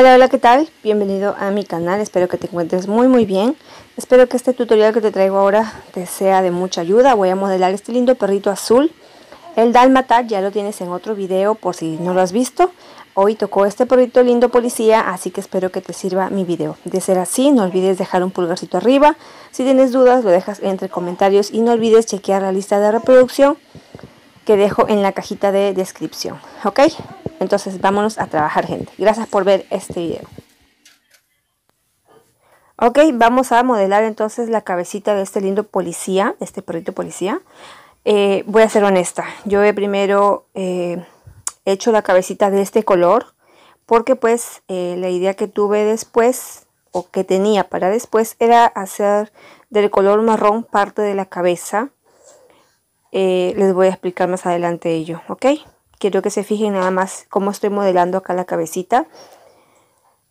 Hola, hola, ¿qué tal? Bienvenido a mi canal, espero que te encuentres muy muy bien. Espero que este tutorial que te traigo ahora te sea de mucha ayuda. Voy a modelar este lindo perrito azul. El dálmata ya lo tienes en otro video por si no lo has visto. Hoy tocó este perrito lindo policía, así que espero que te sirva mi video. De ser así, no olvides dejar un pulgarcito arriba. Si tienes dudas, lo dejas entre comentarios y no olvides chequear la lista de reproducción que dejo en la cajita de descripción. ¿Ok? Entonces vámonos a trabajar gente. Gracias por ver este video. Ok, vamos a modelar entonces la cabecita de este lindo policía, este perrito policía. Eh, voy a ser honesta, yo he primero eh, hecho la cabecita de este color porque pues eh, la idea que tuve después o que tenía para después era hacer del color marrón parte de la cabeza eh, les voy a explicar más adelante ello, ¿ok? Quiero que se fijen nada más cómo estoy modelando acá la cabecita.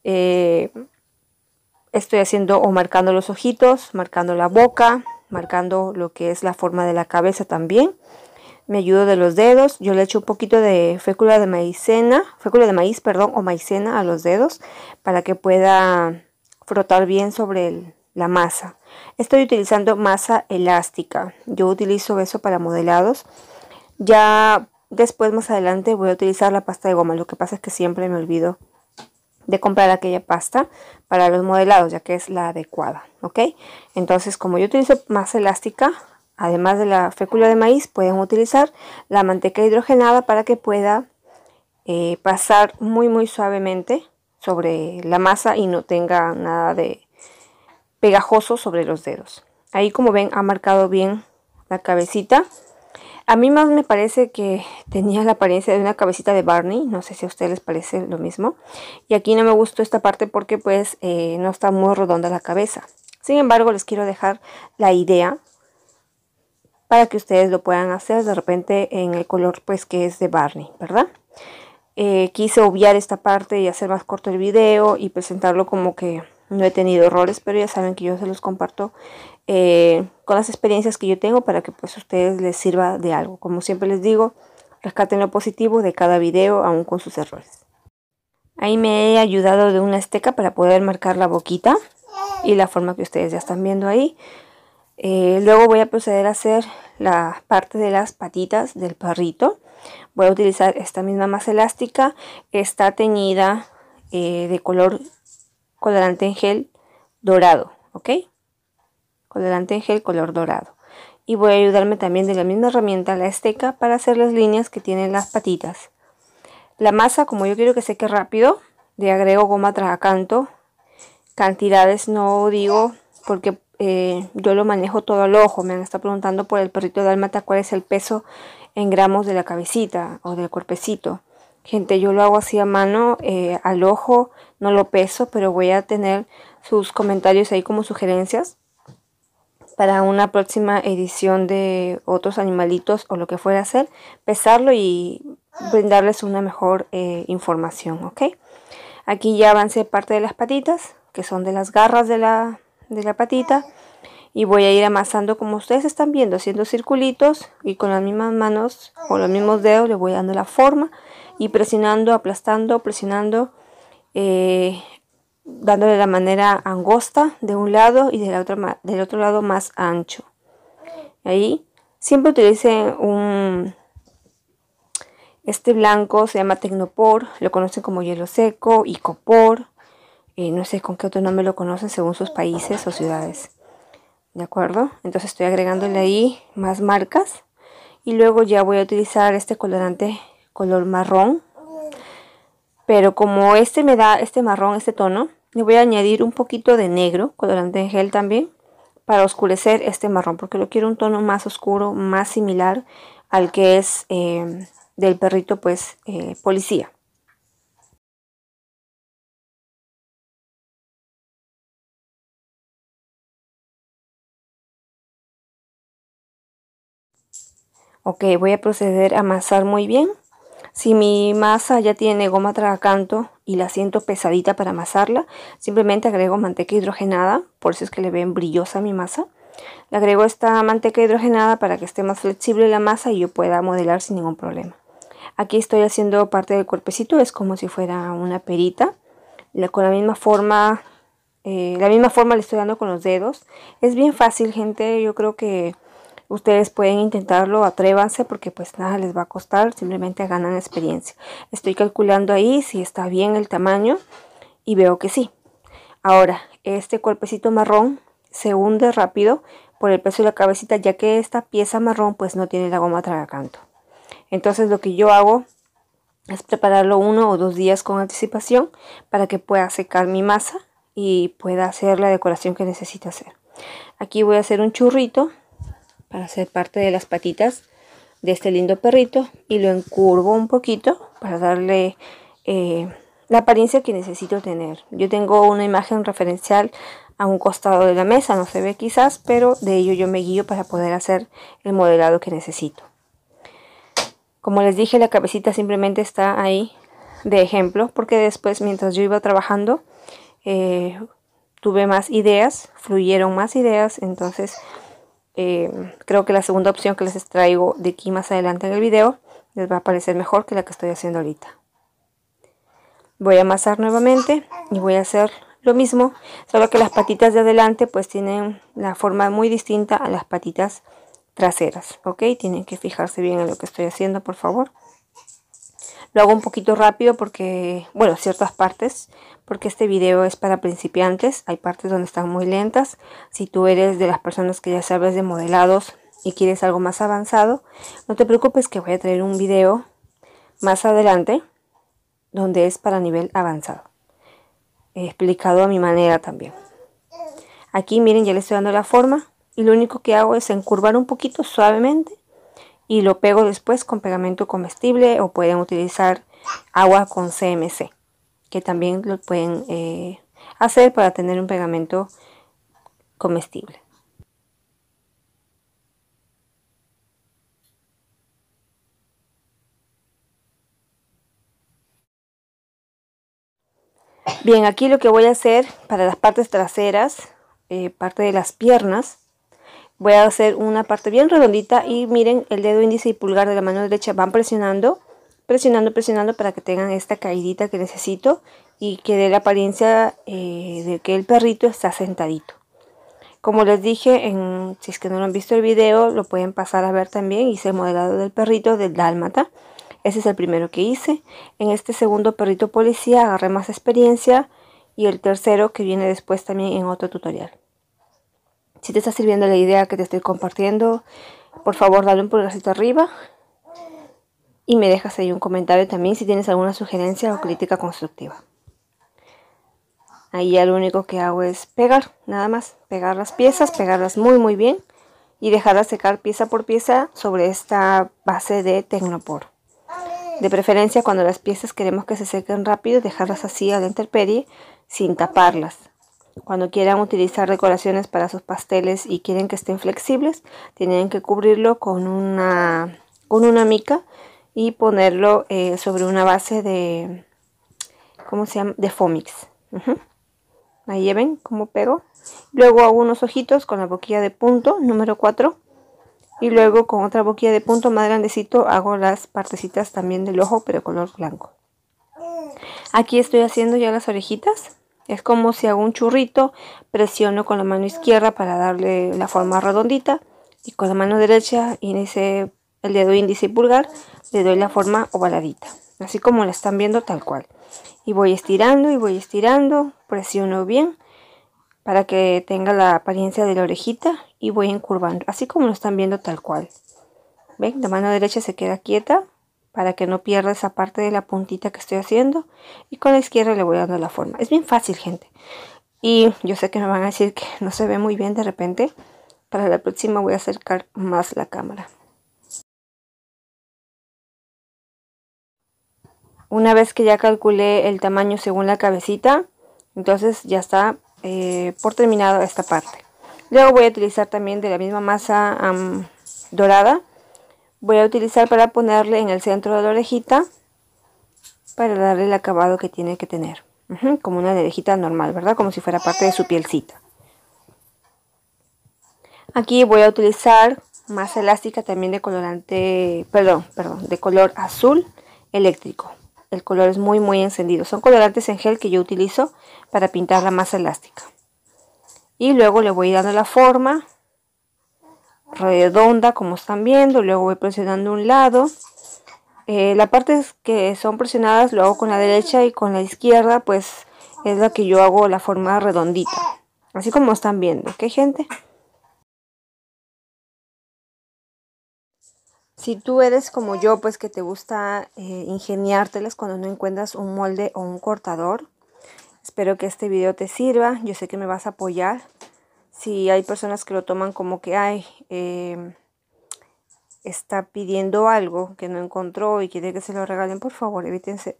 Eh, estoy haciendo o marcando los ojitos, marcando la boca, marcando lo que es la forma de la cabeza también. Me ayudo de los dedos, yo le echo un poquito de fécula de maicena, fécula de maíz, perdón, o maicena a los dedos para que pueda frotar bien sobre la masa. Estoy utilizando masa elástica. Yo utilizo eso para modelados. Ya después más adelante voy a utilizar la pasta de goma. Lo que pasa es que siempre me olvido de comprar aquella pasta para los modelados ya que es la adecuada. ¿ok? Entonces como yo utilizo masa elástica, además de la fécula de maíz pueden utilizar la manteca hidrogenada para que pueda eh, pasar muy muy suavemente sobre la masa y no tenga nada de pegajoso sobre los dedos. Ahí como ven ha marcado bien la cabecita. A mí más me parece que tenía la apariencia de una cabecita de Barney, no sé si a ustedes les parece lo mismo. Y aquí no me gustó esta parte porque pues eh, no está muy redonda la cabeza. Sin embargo, les quiero dejar la idea para que ustedes lo puedan hacer de repente en el color pues que es de Barney, ¿verdad? Eh, quise obviar esta parte y hacer más corto el video y presentarlo como que no he tenido errores, pero ya saben que yo se los comparto eh, con las experiencias que yo tengo para que pues a ustedes les sirva de algo. Como siempre les digo, rescaten lo positivo de cada video, aún con sus errores. Ahí me he ayudado de una esteca para poder marcar la boquita y la forma que ustedes ya están viendo ahí. Eh, luego voy a proceder a hacer la parte de las patitas del perrito. Voy a utilizar esta misma masa elástica. Está teñida eh, de color colorante en gel dorado, ¿ok? Colorante en gel color dorado. Y voy a ayudarme también de la misma herramienta, la esteca, para hacer las líneas que tienen las patitas. La masa, como yo quiero que seque rápido, le agrego goma tragacanto. Cantidades no digo porque eh, yo lo manejo todo al ojo. Me han estado preguntando por el perrito de almata cuál es el peso en gramos de la cabecita o del cuerpecito. Gente, yo lo hago así a mano, eh, al ojo, no lo peso, pero voy a tener sus comentarios ahí como sugerencias para una próxima edición de otros animalitos o lo que fuera hacer, pesarlo y brindarles una mejor eh, información, ¿ok? Aquí ya avancé parte de las patitas, que son de las garras de la, de la patita, y voy a ir amasando como ustedes están viendo, haciendo circulitos y con las mismas manos o los mismos dedos le voy dando la forma y presionando, aplastando, presionando, eh, dándole la manera angosta de un lado y del otro, del otro lado más ancho. Ahí siempre utilice un... Este blanco se llama Tecnopor, lo conocen como hielo seco, Icopor, eh, no sé con qué otro nombre lo conocen según sus países o ciudades. ¿De acuerdo? Entonces estoy agregándole ahí más marcas y luego ya voy a utilizar este colorante color marrón. Pero como este me da este marrón, este tono, le voy a añadir un poquito de negro, colorante en gel también, para oscurecer este marrón, porque lo quiero un tono más oscuro, más similar al que es eh, del perrito pues eh, policía. Ok, voy a proceder a amasar muy bien. Si mi masa ya tiene goma tragacanto y la siento pesadita para amasarla, simplemente agrego manteca hidrogenada, por eso es que le ven brillosa mi masa. Le agrego esta manteca hidrogenada para que esté más flexible la masa y yo pueda modelar sin ningún problema. Aquí estoy haciendo parte del cuerpecito, es como si fuera una perita. La, con la misma forma, eh, la misma forma le estoy dando con los dedos. Es bien fácil, gente. Yo creo que Ustedes pueden intentarlo, atrévanse porque pues nada les va a costar, simplemente ganan experiencia. Estoy calculando ahí si está bien el tamaño y veo que sí. Ahora, este cuerpecito marrón se hunde rápido por el peso de la cabecita ya que esta pieza marrón pues no tiene la goma tragacanto. Entonces lo que yo hago es prepararlo uno o dos días con anticipación para que pueda secar mi masa y pueda hacer la decoración que necesito hacer. Aquí voy a hacer un churrito para hacer parte de las patitas de este lindo perrito y lo encurvo un poquito para darle eh, la apariencia que necesito tener. Yo tengo una imagen referencial a un costado de la mesa, no se ve quizás, pero de ello yo me guío para poder hacer el modelado que necesito. Como les dije, la cabecita simplemente está ahí de ejemplo, porque después mientras yo iba trabajando, eh, tuve más ideas, fluyeron más ideas, entonces eh, creo que la segunda opción que les traigo de aquí más adelante en el video les va a parecer mejor que la que estoy haciendo ahorita. Voy a amasar nuevamente y voy a hacer lo mismo, solo que las patitas de adelante pues tienen la forma muy distinta a las patitas traseras, ¿ok? Tienen que fijarse bien en lo que estoy haciendo, por favor. Lo hago un poquito rápido porque, bueno, ciertas partes, porque este video es para principiantes, hay partes donde están muy lentas. Si tú eres de las personas que ya sabes de modelados y quieres algo más avanzado, no te preocupes que voy a traer un video más adelante donde es para nivel avanzado. He explicado a mi manera también. Aquí miren, ya le estoy dando la forma y lo único que hago es encurvar un poquito suavemente y lo pego después con pegamento comestible o pueden utilizar agua con CMC que también lo pueden eh, hacer para tener un pegamento comestible. Bien, aquí lo que voy a hacer para las partes traseras, eh, parte de las piernas, voy a hacer una parte bien redondita y miren el dedo índice y pulgar de la mano derecha van presionando presionando presionando para que tengan esta caída que necesito y que dé la apariencia eh, de que el perrito está sentadito como les dije en, si es que no lo han visto el video lo pueden pasar a ver también hice el modelado del perrito del dálmata ese es el primero que hice en este segundo perrito policía agarré más experiencia y el tercero que viene después también en otro tutorial si te está sirviendo la idea que te estoy compartiendo, por favor dale un pulgarcito arriba y me dejas ahí un comentario también si tienes alguna sugerencia o crítica constructiva. Ahí ya lo único que hago es pegar, nada más, pegar las piezas, pegarlas muy muy bien y dejarlas secar pieza por pieza sobre esta base de Tecnopor. De preferencia cuando las piezas queremos que se sequen rápido, dejarlas así a la intemperie sin taparlas. Cuando quieran utilizar decoraciones para sus pasteles y quieren que estén flexibles, tienen que cubrirlo con una, con una mica y ponerlo eh, sobre una base de, ¿cómo se De Fomix. Ahí ven cómo pego. Luego hago unos ojitos con la boquilla de punto, número 4. Y luego con otra boquilla de punto más grandecito hago las partecitas también del ojo, pero color blanco. Aquí estoy haciendo ya las orejitas. Es como si hago un churrito, presiono con la mano izquierda para darle la forma redondita y con la mano derecha, el dedo índice y pulgar, le doy la forma ovaladita, así como la están viendo tal cual. Y voy estirando y voy estirando, presiono bien para que tenga la apariencia de la orejita y voy encurvando, así como lo están viendo tal cual. ¿Ven? La mano derecha se queda quieta para que no pierda esa parte de la puntita que estoy haciendo y con la izquierda le voy dando la forma es bien fácil gente y yo sé que me van a decir que no se ve muy bien de repente para la próxima voy a acercar más la cámara una vez que ya calculé el tamaño según la cabecita entonces ya está eh, por terminada esta parte luego voy a utilizar también de la misma masa dorada voy a utilizar para ponerle en el centro de la orejita para darle el acabado que tiene que tener. como una orejita normal, ¿verdad? Como si fuera parte de su pielcita. Aquí voy a utilizar masa elástica también de colorante, perdón, perdón, de color azul eléctrico. El color es muy muy encendido. Son colorantes en gel que yo utilizo para pintar la masa elástica. Y luego le voy dando la forma redonda como están viendo, luego voy presionando un lado. Eh, la parte que son presionadas lo hago con la derecha y con la izquierda pues es la que yo hago la forma redondita. Así como están viendo, qué gente? Si tú eres como yo, pues que te gusta eh, ingeniártelas cuando no encuentras un molde o un cortador, espero que este video te sirva. Yo sé que me vas a apoyar si hay personas que lo toman como que, hay, em, está pidiendo algo que no encontró y quiere que se lo regalen, por favor, evítense.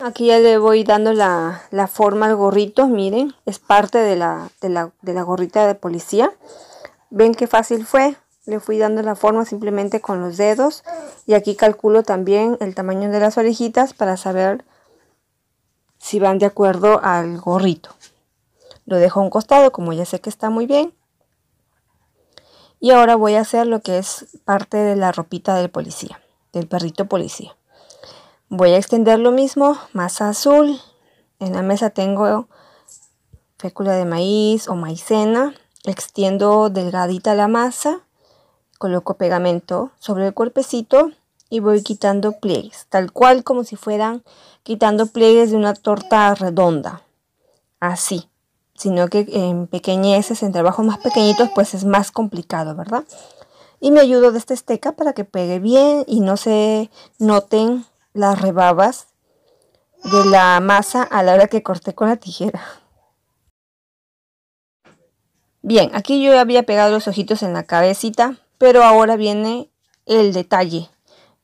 Aquí ya le voy dando la, forma al gorrito, miren, es parte de la, de la gorrita de policía. Ven qué fácil fue, le fui dando la forma simplemente con los dedos y aquí calculo también el tamaño de las orejitas para saber si van de acuerdo al gorrito. Lo dejo a un costado como ya sé que está muy bien. Y ahora voy a hacer lo que es parte de la ropita del policía, del perrito policía. Voy a extender lo mismo, masa azul. En la mesa tengo fécula de maíz o maicena. Extiendo delgadita la masa. Coloco pegamento sobre el cuerpecito y voy quitando pliegues, tal cual como si fueran quitando pliegues de una torta redonda, así, sino que en pequeñeces, en trabajos más pequeñitos, pues es más complicado, ¿verdad? Y me ayudo de esta esteca para que pegue bien y no se noten las rebabas de la masa a la hora que corté con la tijera. Bien, aquí yo había pegado los ojitos en la cabecita, pero ahora viene el detalle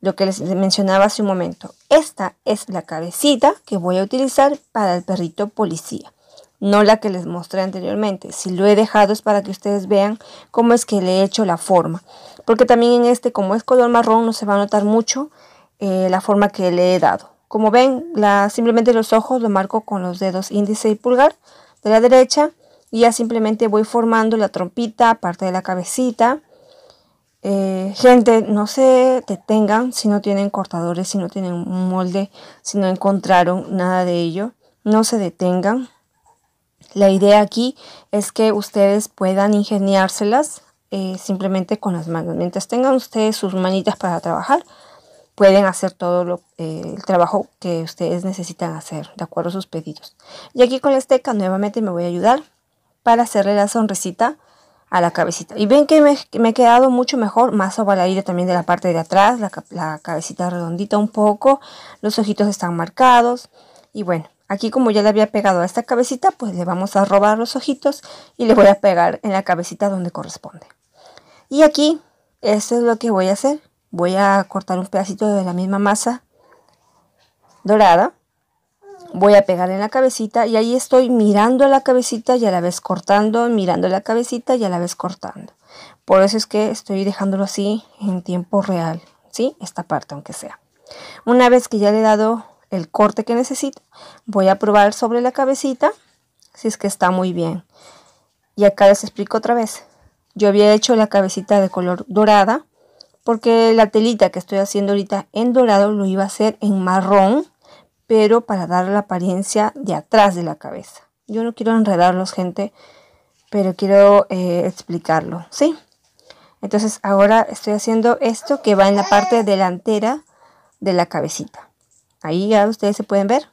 lo que les mencionaba hace un momento. Esta es la cabecita que voy a utilizar para el perrito policía, no la que les mostré anteriormente. Si lo he dejado es para que ustedes vean cómo es que le he hecho la forma, porque también en este, como es color marrón, no se va a notar mucho eh, la forma que le he dado. Como ven, simplemente los ojos lo marco con los dedos índice y pulgar de la derecha y ya simplemente voy formando la trompita, parte de la cabecita, eh, gente, no se detengan si no tienen cortadores, si no tienen un molde, si no encontraron nada de ello. No se detengan. La idea aquí es que ustedes puedan ingeniárselas eh, simplemente con las manos. Mientras tengan ustedes sus manitas para trabajar, pueden hacer todo lo, eh, el trabajo que ustedes necesitan hacer, de acuerdo a sus pedidos. Y aquí con la esteca nuevamente me voy a ayudar para hacerle la sonrisita a la cabecita. Y ven que me, he quedado mucho mejor, más ir también de la parte de atrás, la, la cabecita redondita un poco, los ojitos están marcados. Y bueno, aquí como ya le había pegado a esta cabecita, pues le vamos a robar los ojitos y le voy a pegar en la cabecita donde corresponde. Y aquí, esto es lo que voy a hacer. Voy a cortar un pedacito de la misma masa dorada voy a pegar en la cabecita y ahí estoy mirando la cabecita y a la vez cortando, mirando la cabecita y a la vez cortando. Por eso es que estoy dejándolo así en tiempo real, ¿sí? Esta parte aunque sea. Una vez que ya le he dado el corte que necesito, voy a probar sobre la cabecita si es que está muy bien. Y acá les explico otra vez. Yo había hecho la cabecita de color dorada porque la telita que estoy haciendo ahorita en dorado lo iba a hacer en marrón pero para dar la apariencia de atrás de la cabeza. Yo no quiero enredarlos, gente, pero quiero eh, explicarlo, ¿sí? Entonces ahora estoy haciendo esto que va en la parte delantera de la cabecita. Ahí ya ustedes se pueden ver.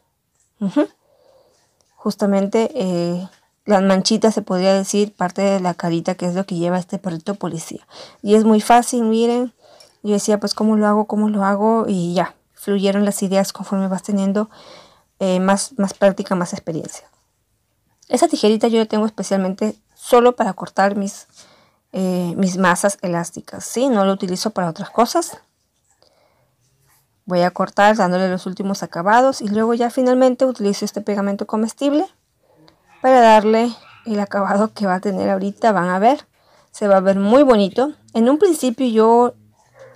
Justamente eh, las manchitas, se podría decir, parte de la carita, que es lo que lleva este perrito policía. Y es muy fácil, miren. Yo decía, pues, ¿cómo lo hago? ¿Cómo lo hago? Y ya, las ideas conforme vas teniendo eh, más, más práctica, más experiencia. Esa tijerita yo la tengo especialmente solo para cortar mis, eh, mis masas elásticas, si No lo utilizo para otras cosas. Voy a cortar dándole los últimos acabados y luego ya finalmente utilizo este pegamento comestible para darle el acabado que va a tener ahorita. Van a ver, se va a ver muy bonito. En un principio yo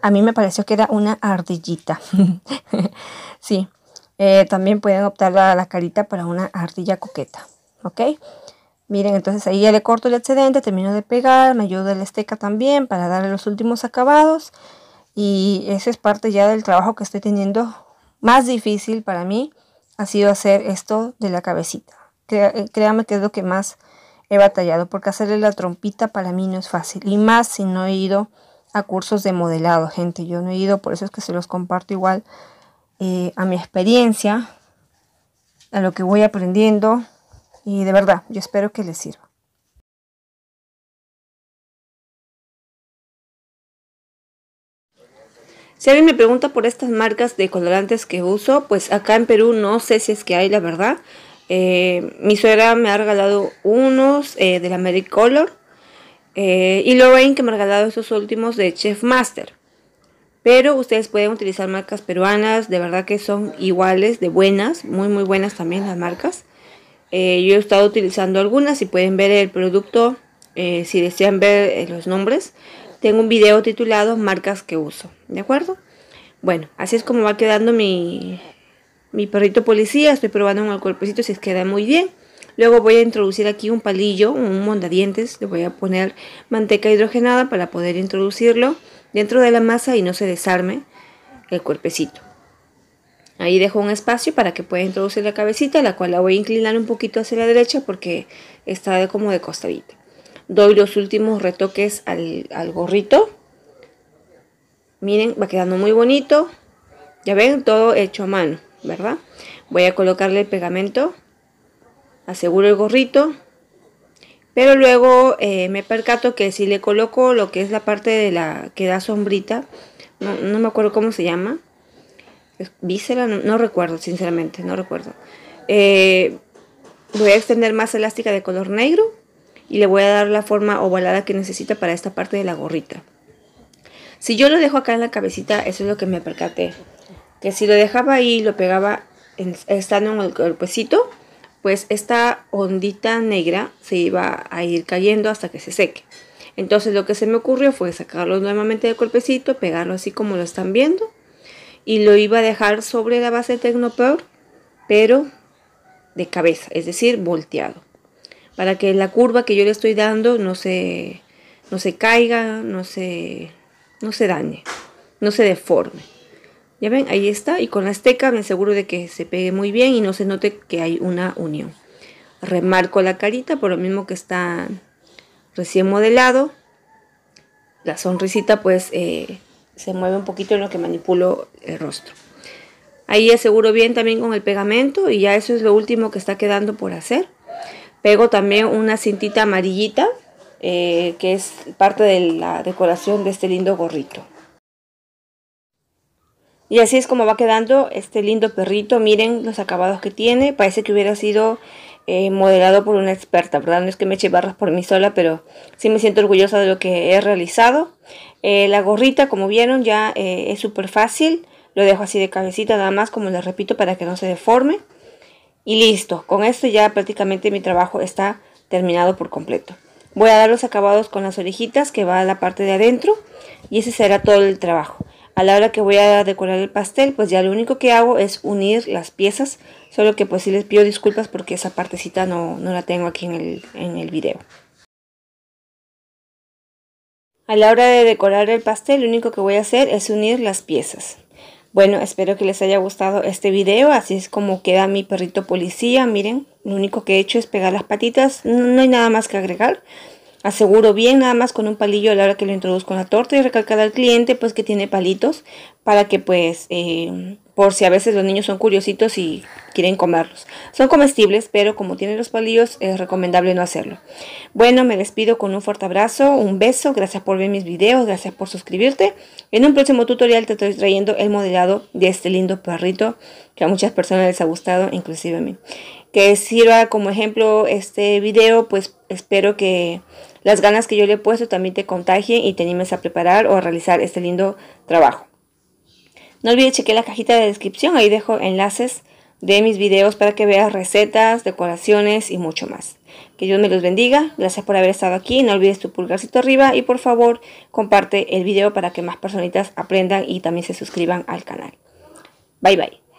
a mí me pareció que era una ardillita. sí. Eh, también pueden optar la, la, carita para una ardilla coqueta. ¿Ok? Miren, entonces ahí ya le corto el excedente, termino de pegar, me ayuda la esteca también para darle los últimos acabados. Y esa es parte ya del trabajo que estoy teniendo más difícil para mí. Ha sido hacer esto de la cabecita. Eh, créame que es lo que más he batallado porque hacerle la trompita para mí no es fácil. Y más si no he ido a cursos de modelado, gente. Yo no he ido, por eso es que se los comparto igual eh, a mi experiencia, a lo que voy aprendiendo. Y de verdad, yo espero que les sirva. Si alguien me pregunta por estas marcas de colorantes que uso, pues acá en Perú no sé si es que hay, la verdad. Eh, mi suegra me ha regalado unos eh, de la Mary Color eh, y Lorraine que me ha regalado estos últimos de Chef Master. Pero ustedes pueden utilizar marcas peruanas, de verdad que son iguales, de buenas, muy muy buenas también las marcas. Eh, yo he estado utilizando algunas y pueden ver el producto eh, si desean ver eh, los nombres. Tengo un video titulado Marcas que uso, ¿de acuerdo? Bueno, así es como va quedando mi, perrito policía. Estoy probando en el cuerpecito si es queda muy bien. Luego voy a introducir aquí un palillo, un mondadientes, le voy a poner manteca hidrogenada para poder introducirlo dentro de la masa y no se desarme el cuerpecito. Ahí dejo un espacio para que pueda introducir la cabecita, la cual la voy a inclinar un poquito hacia la derecha porque está como de costadita. Doy los últimos retoques al, al gorrito. Miren, va quedando muy bonito. Ya ven, todo hecho a mano, ¿verdad? Voy a colocarle el pegamento aseguro el gorrito, pero luego eh, me percato que si le coloco lo que es la parte de la que da sombrita, no, me acuerdo cómo se llama, víscera, no, recuerdo, sinceramente, no recuerdo. Eh, voy a extender más elástica de color negro y le voy a dar la forma ovalada que necesita para esta parte de la gorrita. Si yo lo dejo acá en la cabecita, eso es lo que me percaté. Que si lo dejaba ahí y lo pegaba estando en el cuerpecito, pues esta ondita negra se iba a ir cayendo hasta que se seque. Entonces lo que se me ocurrió fue sacarlo nuevamente de golpecito, pegarlo así como lo están viendo y lo iba a dejar sobre la base de Tecnopower, pero de cabeza, es decir, volteado. Para que la curva que yo le estoy dando no se, no se caiga, no se, no se dañe, no se deforme. Ya ven, ahí está. Y con la esteca me aseguro de que se pegue muy bien y no se note que hay una unión. Remarco la carita por lo mismo que está recién modelado. La sonrisita pues eh, se mueve un poquito en lo que manipulo el rostro. Ahí aseguro bien también con el pegamento y ya eso es lo último que está quedando por hacer. Pego también una cintita amarillita eh, que es parte de la decoración de este lindo gorrito. Y así es como va quedando este lindo perrito. Miren los acabados que tiene. Parece que hubiera sido eh, modelado por una experta, ¿verdad? No es que me eche barras por mí sola, pero sí me siento orgullosa de lo que he realizado. Eh, la gorrita, como vieron, ya eh, es súper fácil. Lo dejo así de cabecita nada más, como les repito, para que no se deforme. Y listo, con esto ya prácticamente mi trabajo está terminado por completo. Voy a dar los acabados con las orejitas que va a la parte de adentro y ese será todo el trabajo a la hora que voy a decorar el pastel, pues ya lo único que hago es unir las piezas, solo que pues sí les pido disculpas porque esa partecita no, no la tengo aquí en el, en el video. A la hora de decorar el pastel, lo único que voy a hacer es unir las piezas. Bueno, espero que les haya gustado este video, así es como queda mi perrito policía, miren, lo único que he hecho es pegar las patitas, no hay nada más que agregar, Aseguro bien nada más con un palillo a la hora que lo introduzco en la torta y recalcar al cliente pues que tiene palitos para que pues eh, por si a veces los niños son curiositos y quieren comerlos. Son comestibles pero como tienen los palillos es recomendable no hacerlo. Bueno me despido con un fuerte abrazo, un beso, gracias por ver mis videos, gracias por suscribirte. En un próximo tutorial te estoy trayendo el modelado de este lindo perrito que a muchas personas les ha gustado, inclusive a mí que sirva como ejemplo este video, pues espero que las ganas que yo le he puesto también te contagien y te animes a preparar o a realizar este lindo trabajo. No olvides chequear la cajita de descripción, ahí dejo enlaces de mis videos para que veas recetas, decoraciones y mucho más. Que Dios me los bendiga, gracias por haber estado aquí, no olvides tu pulgarcito arriba y por favor comparte el video para que más personitas aprendan y también se suscriban al canal. Bye bye.